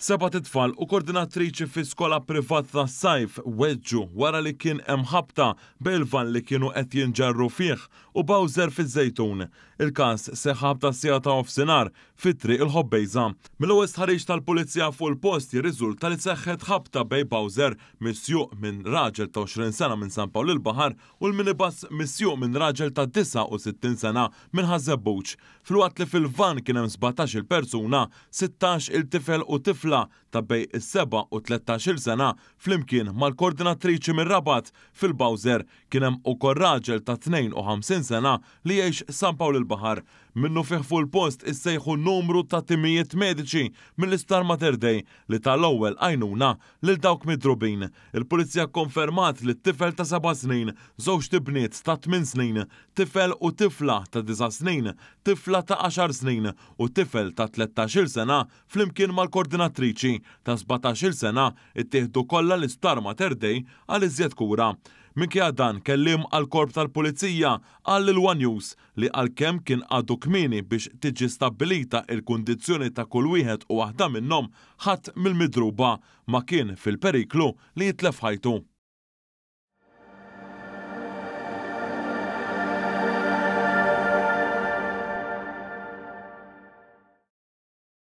Seba titfal u koordinatriċi fi skola privat ta' sajf weġġu wara li kien emħabta bil-van li kienu qed jinġarru fih u bawżer fi żejtun. Il-kas seħab ta' sija ta' ofsinar fitri il-ħobbejza. Mill-ewwel ħariġ tal-pulizija fuq il-post jirriżulta li seħħet ħabta bej bawżer misjuq minn raġel ta' 20 sena minn San Pawl il-Baħar u l-minibas misjuq minn raġel ta' 69 sena minn Ħażebbuċ. Fil-waqt li fil-van kien hemm 17 il-persuna, 16 il-tifel u tifla tifla ta' bej is-7 u 13 sena flimkien mal-koordinatriċi minn Rabat fil-Bowser kien hemm ukoll raġel ta' 52 sena li jgħix San Pawl il-Baħar minnu fiħfu l-post issejħu numru ta' timijiet mediċi mill-Istar Mater Dei li tal-ewwel għajnuna lil dawk midrubin. Il-Pulizija konfermat li t-tifel ta' seba' snin, żewġ tibniet ta' 8 snin, tifel u tifla ta' 9 snin, tifla ta' 10 snin u tifel ta' 13 sena flimkien mal-koordinatriċi ta' 17 sena ittieħdu kollha l-Istar Mater Dei għal iżjed kura. Minkja dan kellim għal korp tal-Pulizija għall il News li għal-kem kien għadu kmini biex tiġi stabilita il-kondizjoni ta' kull wieħed u waħda minnhom ħadd mill-midruba ma kien fil-periklu li jitlef ħajtu.